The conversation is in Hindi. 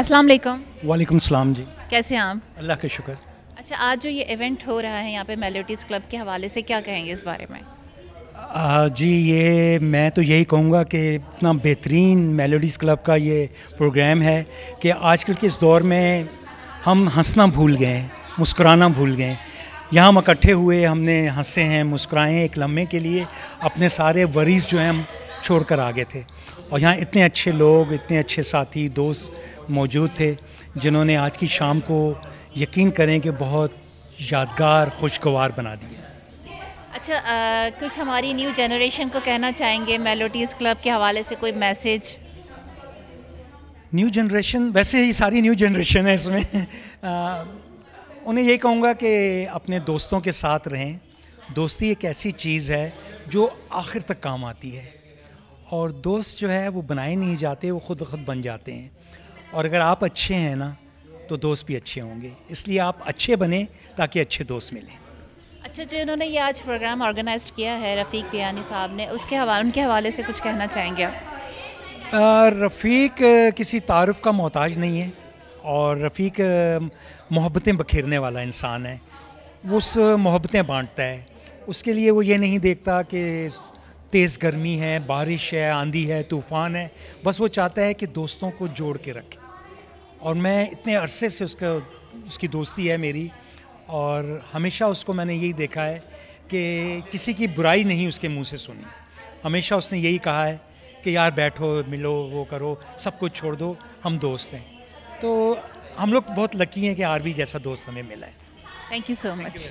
अस्सलाम वालेकुम वालेकुम सलाम जी कैसे हैं आप अल्लाह का शुक्र अच्छा आज जो ये इवेंट हो रहा है यहाँ पे मेलोडीज़ क्लब के हवाले से क्या कहेंगे इस बारे में आ, जी ये मैं तो यही कहूँगा कि इतना बेहतरीन मेलोडीज़ क्लब का ये प्रोग्राम है कि आजकल के इस दौर में हम हंसना भूल गए मुस्कुराना मुस्कराना भूल गए यहाँ हम इकट्ठे हुए हमने हंसे हैं मुस्कराए एक लम्हे के लिए अपने सारे वरीज़ जो हैं हम छोड़कर आ गए थे और यहाँ इतने अच्छे लोग इतने अच्छे साथी दोस्त मौजूद थे जिन्होंने आज की शाम को यकीन करें कि बहुत यादगार खुशगवार बना दिया अच्छा आ, कुछ हमारी न्यू जनरेशन को कहना चाहेंगे मेलोडीज़ क्लब के हवाले से कोई मैसेज न्यू जनरेशन वैसे ही सारी न्यू जनरेशन है इसमें आ, उन्हें ये कहूँगा कि अपने दोस्तों के साथ रहें दोस्ती एक ऐसी चीज़ है जो आखिर तक काम आती है और दोस्त जो है वो बनाए नहीं जाते वो खुद ब खुद बन जाते हैं और अगर आप अच्छे हैं ना तो दोस्त भी अच्छे होंगे इसलिए आप अच्छे बने ताकि अच्छे दोस्त मिलें अच्छा जो इन्होंने ये आज प्रोग्राम ऑर्गेनाइज किया है रफ़ीक वियानी साहब ने उसके हवाले उनके हवाले से कुछ कहना चाहेंगे आप रफ़ीक किसी तारफ़ का मोहताज नहीं है और रफ़ीक मोहब्बतें बखेरने वाला इंसान है वो उस मोहब्बतें बांटता है उसके लिए वो ये नहीं देखता कि तेज़ गर्मी है बारिश है आंधी है तूफ़ान है बस वो चाहता है कि दोस्तों को जोड़ के रखे और मैं इतने अरसे से उसका उसकी दोस्ती है मेरी और हमेशा उसको मैंने यही देखा है कि किसी की बुराई नहीं उसके मुंह से सुनी हमेशा उसने यही कहा है कि यार बैठो मिलो वो करो सब कुछ छोड़ दो हम दोस्त हैं तो हम लोग बहुत लकी हैं कि आरवी जैसा दोस्त हमें मिला है थैंक यू सो मच